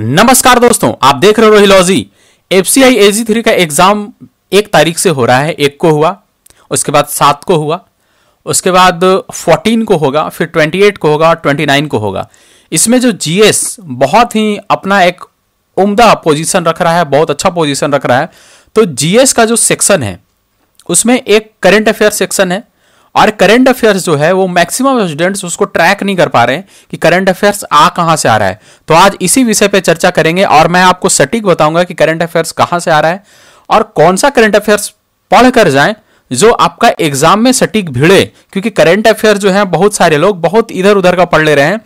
नमस्कार दोस्तों आप देख रहे हो Rohilogy F C I AG three का एग्जाम एक तारीख से हो रहा है एक को हुआ उसके बाद सात को हुआ उसके बाद फोर्टीन को होगा फिर ट्वेंटी एट को होगा और ट्वेंटी नाइन को होगा इसमें जो जीएस बहुत ही अपना एक उम्दा पोजीशन रख रहा है बहुत अच्छा पोजीशन रख रहा है तो जीएस का जो सेक्शन है उसमें एक करंट अफेयर सेक्शन है और करंट अफेयर्स जो है वो मैक्सिमम स्टूडेंट्स उसको ट्रैक नहीं कर पा रहे हैं कि करंट अफेयर्स आ कहां से आ रहा है तो आज इसी विषय पे चर्चा करेंगे और मैं आपको सटीक बताऊंगा कि करंट अफेयर्स कहां से आ रहा है और कौन सा करंट अफेयर्स पढ़कर जाए जो आपका एग्जाम में सटीक भिड़े क्योंकि करंट अफेयर जो है बहुत सारे लोग बहुत इधर उधर का पढ़ ले रहे हैं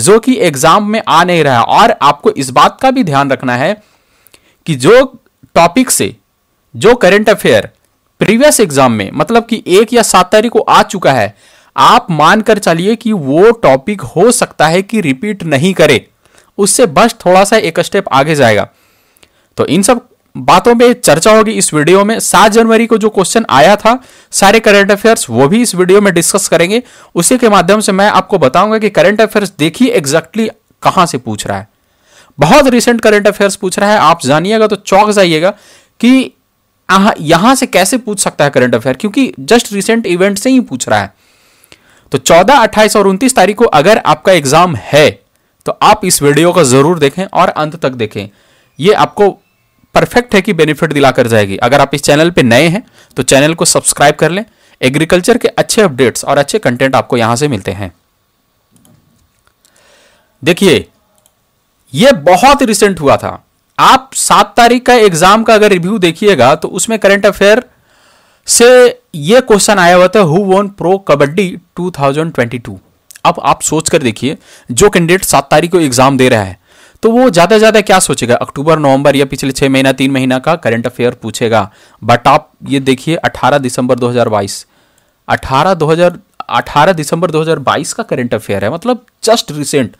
जो कि एग्जाम में आ नहीं रहा और आपको इस बात का भी ध्यान रखना है कि जो टॉपिक से जो करंट अफेयर प्रीवियस एग्जाम में मतलब कि एक या सात तारीख को आ चुका है आप मानकर चलिए कि वो टॉपिक हो सकता है कि रिपीट नहीं करे उससे बस थोड़ा सा एक स्टेप आगे जाएगा तो इन सब बातों पे चर्चा होगी इस वीडियो में सात जनवरी को जो क्वेश्चन आया था सारे करंट अफेयर्स वो भी इस वीडियो में डिस्कस करेंगे उसी के माध्यम से मैं आपको बताऊंगा कि करंट अफेयर्स देखिए एग्जैक्टली कहां से पूछ रहा है बहुत रिसेंट करंट अफेयर्स पूछ रहा है आप जानिएगा तो चौक जाइएगा कि यहां से कैसे पूछ सकता है करंट अफेयर क्योंकि जस्ट रिसेंट इवेंट से ही पूछ रहा है तो 14, 28 और 29 तारीख को अगर आपका एग्जाम है तो आप इस वीडियो को जरूर देखें और अंत तक देखें यह आपको परफेक्ट है कि बेनिफिट दिलाकर जाएगी अगर आप इस चैनल पर नए हैं तो चैनल को सब्सक्राइब कर लें एग्रीकल्चर के अच्छे अपडेट्स और अच्छे कंटेंट आपको यहां से मिलते हैं देखिए यह बहुत रिसेंट हुआ था आप सात तारीख का एग्जाम का अगर रिव्यू देखिएगा तो उसमें करंट अफेयर से यह क्वेश्चन आया हुआ था हु वोन प्रो कबड्डी 2022 अब आप सोच कर देखिए जो कैंडिडेट सात तारीख को एग्जाम दे रहा है तो वो ज़्यादा ज़्यादा क्या सोचेगा अक्टूबर नवंबर या पिछले छह महीना तीन महीना का करंट अफेयर पूछेगा बट आप ये देखिए 18 दिसंबर 2022 18 हजार अठारह दिसंबर 2022 का करंट अफेयर है मतलब just recent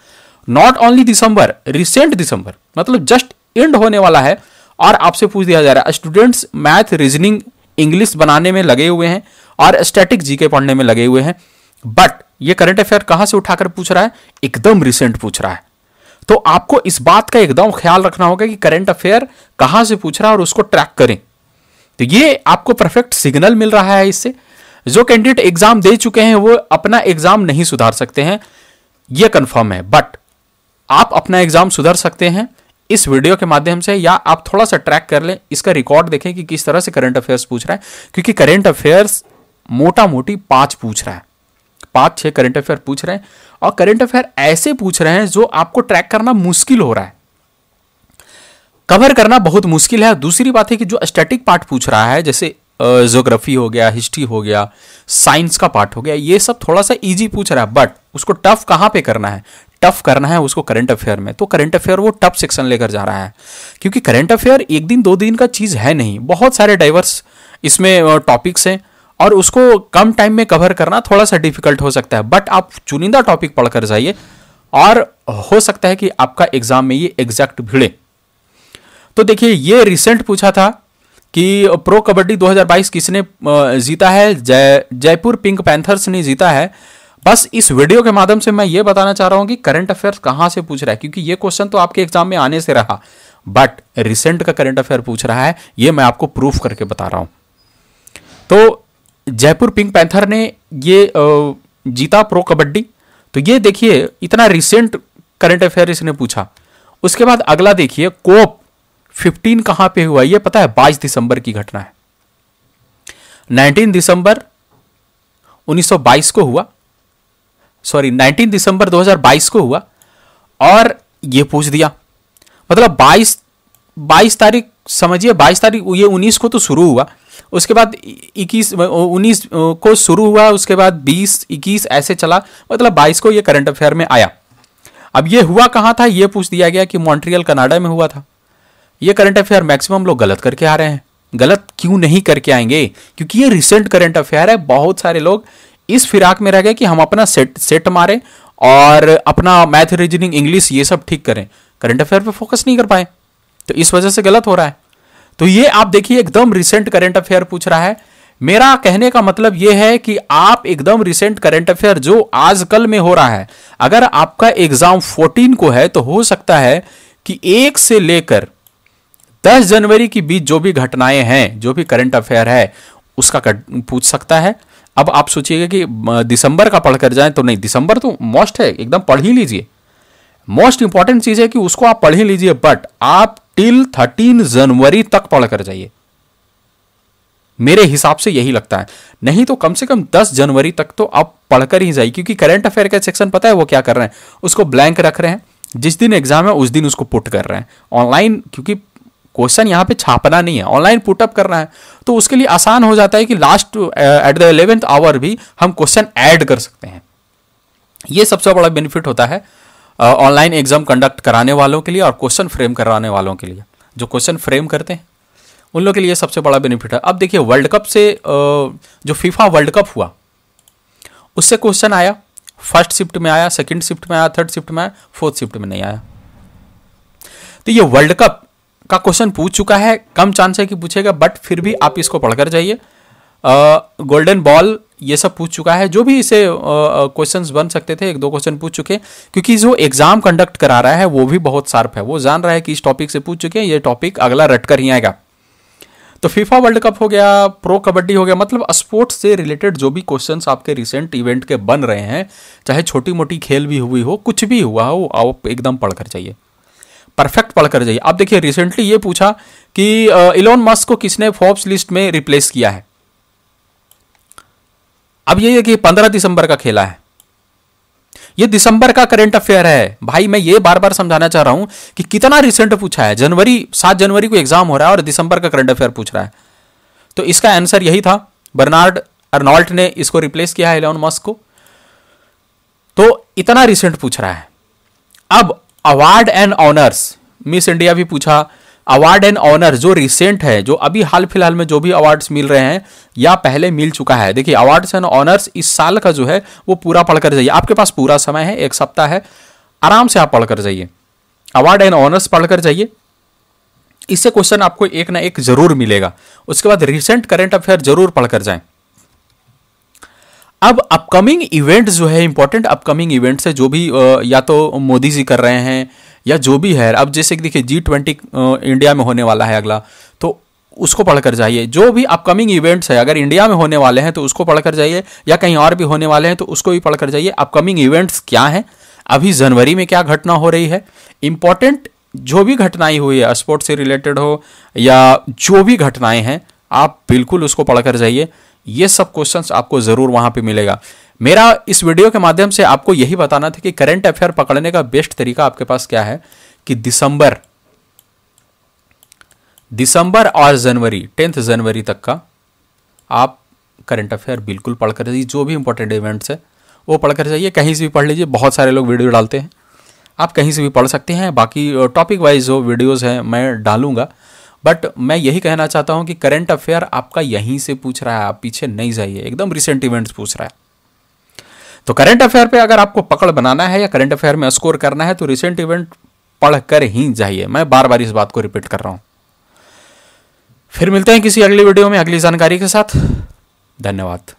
not only December recent December मतलब जस्ट एंड होने वाला है और आपसे पूछ दिया जा रहा है स्टूडेंट्स मैथ रीजनिंग इंग्लिश बनाने में लगे हुए हैं और स्टैटिक जीके पढ़ने में लगे हुए हैं बट ये करंट अफेयर कहां से उठाकर पूछ रहा है एकदम रिसेंट पूछ रहा है तो आपको इस बात का एकदम ख्याल रखना होगा कि करंट अफेयर कहां से पूछ रहा है और उसको ट्रैक करें तो ये आपको परफेक्ट सिग्नल मिल रहा है इससे जो कैंडिडेट एग्जाम दे चुके हैं वो अपना एग्जाम नहीं सुधार सकते हैं ये कंफर्म है बट आप अपना एग्जाम सुधर सकते हैं इस वीडियो के माध्यम से या आप थोड़ा सा ट्रैक कर लें इसका रिकॉर्ड देखें कि किस तरह से करंट अफेयर्स पूछ रहा है क्योंकि करंट अफेयर्स मोटा मोटी पांच पूछ रहा है पांच छह करंट अफेयर पूछ रहे हैं और करंट अफेयर ऐसे पूछ रहे हैं जो आपको ट्रैक करना मुश्किल हो रहा है कवर करना बहुत मुश्किल है दूसरी बात है कि जो स्टैटिक पार्ट पूछ रहा है जैसे जोग्राफी हो गया हिस्ट्री हो गया साइंस का पार्ट हो गया ये सब थोड़ा सा इजी पूछ रहा है बट उसको टफ कहाँ पे करना है टफ करना है उसको करंट अफेयर में तो करंट अफेयर वो टफ सेक्शन लेकर जा रहा है क्योंकि करंट अफेयर एक दिन दो दिन का चीज़ है नहीं बहुत सारे डाइवर्स इसमें टॉपिक्स हैं और उसको कम टाइम में कवर करना थोड़ा सा डिफिकल्ट हो सकता है बट आप चुनिंदा टॉपिक पढ़कर जाइए और हो सकता है कि आपका एग्जाम में ये एग्जैक्ट भिड़े तो देखिए ये रिसेंट पूछा था कि प्रो कबड्डी 2022 किसने जीता है जय जयपुर पिंक पैंथर्स ने जीता है बस इस वीडियो के माध्यम से मैं ये बताना चाह रहा हूं कि करंट अफेयर्स कहां से पूछ रहा है क्योंकि ये क्वेश्चन तो आपके एग्जाम में आने से रहा बट रिसेंट का करंट अफेयर पूछ रहा है ये मैं आपको प्रूफ करके बता रहा हूं तो जयपुर पिंक पैंथर ने ये जीता प्रो कबड्डी तो ये देखिए इतना रिसेंट करंट अफेयर इसने पूछा उसके बाद अगला देखिए कोप 15 कहां पे हुआ ये पता है 22 दिसंबर की घटना है 19 दिसंबर 1922 को हुआ सॉरी 19 दिसंबर 2022 को हुआ और ये पूछ दिया मतलब 22 22 तारीख समझिए 22 तारीख ये 19 को तो शुरू हुआ उसके बाद 21 19 को शुरू हुआ उसके बाद 20 21 ऐसे चला मतलब 22 को ये करंट अफेयर में आया अब ये हुआ कहाँ था ये पूछ दिया गया कि मॉन्ट्रियल कनाडा में हुआ था ये करंट अफेयर मैक्सिमम लोग गलत करके आ रहे हैं गलत क्यों नहीं करके आएंगे क्योंकि ये रिसेंट करंट अफेयर है बहुत सारे लोग इस फिराक में रह गए कि हम अपना सेट सेट मारें और अपना मैथ रीजनिंग इंग्लिश ये सब ठीक करें करंट अफेयर पे फोकस नहीं कर पाए तो इस वजह से गलत हो रहा है तो ये आप देखिए एकदम रिसेंट करंट अफेयर पूछ रहा है मेरा कहने का मतलब यह है कि आप एकदम रिसेंट करंट अफेयर जो आजकल में हो रहा है अगर आपका एग्जाम 14 को है तो हो सकता है कि एक से लेकर 10 जनवरी के बीच जो भी घटनाएं हैं जो भी करंट अफेयर है उसका कर, पूछ सकता है अब आप सोचिएगा कि दिसंबर का पढ़कर जाए तो नहीं दिसंबर तो मोस्ट है एकदम पढ़ ही लीजिए मोस्ट इंपॉर्टेंट चीज है कि उसको आप पढ़ ही लीजिए बट आप टिल थर्टीन जनवरी तक पढ़कर जाइए मेरे हिसाब से यही लगता है नहीं तो कम से कम 10 जनवरी तक तो आप पढ़कर ही जाइए क्योंकि करंट अफेयर का सेक्शन पता है वो क्या कर रहे हैं उसको ब्लैंक रख रहे हैं जिस दिन एग्जाम है उस दिन उसको पुट कर रहे हैं ऑनलाइन क्योंकि क्वेश्चन यहाँ पे छापना नहीं है ऑनलाइन पुटअप करना है तो उसके लिए आसान हो जाता है कि last at the eleventh hour भी हम क्वेश्चन ऐड कर सकते हैं ये सबसे बड़ा बेनिफिट होता है ऑनलाइन एग्जाम कंडक्ट कराने वालों के लिए और क्वेश्चन फ्रेम कराने वालों के लिए जो क्वेश्चन फ्रेम करते हैं उन लोगों के लिए सबसे बड़ा बेनिफिट है अब देखिए वर्ल्ड कप से uh, जो फीफा वर्ल्ड कप हुआ उससे क्वेश्चन आया फर्स्ट शिफ्ट में आया सेकंड शिफ्ट में आया थर्ड शिफ्ट में आया फोर्थ शिफ्ट में नहीं आया तो ये वर्ल्ड कप का क्वेश्चन पूछ चुका है कम चांस है कि पूछेगा बट फिर भी आप इसको पढ़कर जाइए गोल्डन बॉल ये सब पूछ चुका है जो भी इसे क्वेश्चन बन सकते थे एक दो क्वेश्चन पूछ चुके क्योंकि जो एग्जाम कंडक्ट करा रहा है वो भी बहुत शार्प है वो जान रहा है कि इस टॉपिक से पूछ चुके हैं ये टॉपिक अगला रटकर ही आएगा तो फीफा वर्ल्ड कप हो गया प्रो कबड्डी हो गया मतलब स्पोर्ट्स से रिलेटेड जो भी क्वेश्चंस आपके रिसेंट इवेंट के बन रहे हैं चाहे छोटी मोटी खेल भी हुई हो कुछ भी हुआ हो आप एकदम पढ़कर चाहिए परफेक्ट पढ़कर जाइए आप देखिए रिसेंटली ये पूछा कि इलोन मस्क को किसने फोर्ब्स लिस्ट में रिप्लेस किया है अब ये है कि पंद्रह दिसंबर का खेला है ये दिसंबर का करंट अफेयर है भाई मैं ये बार बार समझाना चाह रहा हूं कि कितना रिसेंट पूछा है जनवरी सात जनवरी को एग्जाम हो रहा है और दिसंबर का करंट अफेयर पूछ रहा है तो इसका आंसर यही था बर्नार्ड अर्नॉल्ट ने इसको रिप्लेस किया है इलोन मस्क को तो इतना रिसेंट पूछ रहा है अब award and honours Miss India भी पूछा अवार्ड एंड ऑनर जो रिसेंट है जो अभी हाल फिलहाल में जो भी अवार्ड्स मिल रहे हैं या पहले मिल चुका है देखिए अवार्ड्स एंड ऑनर्स इस साल का जो है वो पूरा पढ़कर जाइए आपके पास पूरा समय है एक सप्ताह है आराम से आप पढ़कर जाइए अवार्ड एंड ऑनर्स पढ़कर जाइए इससे क्वेश्चन आपको एक ना एक जरूर मिलेगा उसके बाद रिसेंट करेंट अफेयर जरूर पढ़कर जाएं अब अपकमिंग इवेंट जो है इंपॉर्टेंट अपकमिंग इवेंट है जो भी या तो मोदी जी कर रहे हैं या जो भी है अब जैसे कि देखिए जी ट्वेंटी इंडिया में होने वाला है अगला तो उसको पढ़कर जाइए जो भी अपकमिंग इवेंट्स है अगर इंडिया में होने वाले हैं तो उसको पढ़कर जाइए या कहीं और भी होने वाले हैं तो उसको भी पढ़कर जाइए अपकमिंग इवेंट्स क्या हैं अभी जनवरी में क्या घटना हो रही है इंपॉर्टेंट जो भी घटनाएं हुई है स्पोर्ट्स से रिलेटेड हो या जो भी घटनाएं हैं आप बिल्कुल उसको पढ़कर जाइए ये सब क्वेश्चंस आपको ज़रूर वहां पे मिलेगा मेरा इस वीडियो के माध्यम से आपको यही बताना था कि करंट अफेयर पकड़ने का बेस्ट तरीका आपके पास क्या है कि दिसंबर दिसंबर और जनवरी टेंथ जनवरी तक का आप करंट अफेयर बिल्कुल पढ़कर जाइए जो भी इंपॉर्टेंट इवेंट्स है वो पढ़कर जाइए कहीं से भी पढ़ लीजिए बहुत सारे लोग वीडियो डालते हैं आप कहीं से भी पढ़ सकते हैं बाकी टॉपिक वाइज जो वीडियोज़ हैं मैं डालूंगा बट मैं यही कहना चाहता हूं कि करंट अफेयर आपका यहीं से पूछ रहा है आप पीछे नहीं जाइए एकदम रिसेंट इवेंट्स पूछ रहा है तो करंट अफेयर पे अगर आपको पकड़ बनाना है या करंट अफेयर में स्कोर करना है तो रिसेंट इवेंट पढ़कर ही जाइए मैं बार बार इस बात को रिपीट कर रहा हूं फिर मिलते हैं किसी अगली वीडियो में अगली जानकारी के साथ धन्यवाद